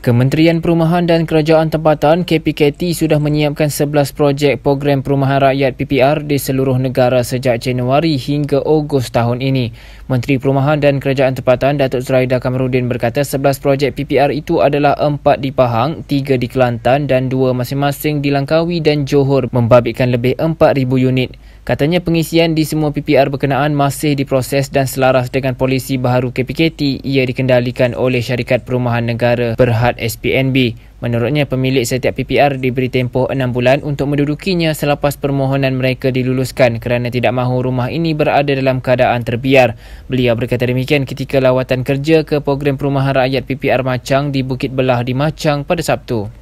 Kementerian Perumahan dan Kerajaan Tempatan KPKT sudah menyiapkan 11 projek program perumahan rakyat PPR di seluruh negara sejak Januari hingga Ogos tahun ini. Menteri Perumahan dan Kerajaan Tempatan Datuk Zuraida Kamarudin berkata 11 projek PPR itu adalah 4 di Pahang, 3 di Kelantan dan 2 masing-masing di Langkawi dan Johor membabitkan lebih 4,000 unit. Katanya pengisian di semua PPR berkenaan masih diproses dan selaras dengan polisi baharu KPKT ia dikendalikan oleh Syarikat Perumahan Negara Berhad SPNB. Menurutnya, pemilik setiap PPR diberi tempoh 6 bulan untuk mendudukinya selepas permohonan mereka diluluskan kerana tidak mahu rumah ini berada dalam keadaan terbiar. Beliau berkata demikian ketika lawatan kerja ke program perumahan rakyat PPR Macang di Bukit Belah di Macang pada Sabtu.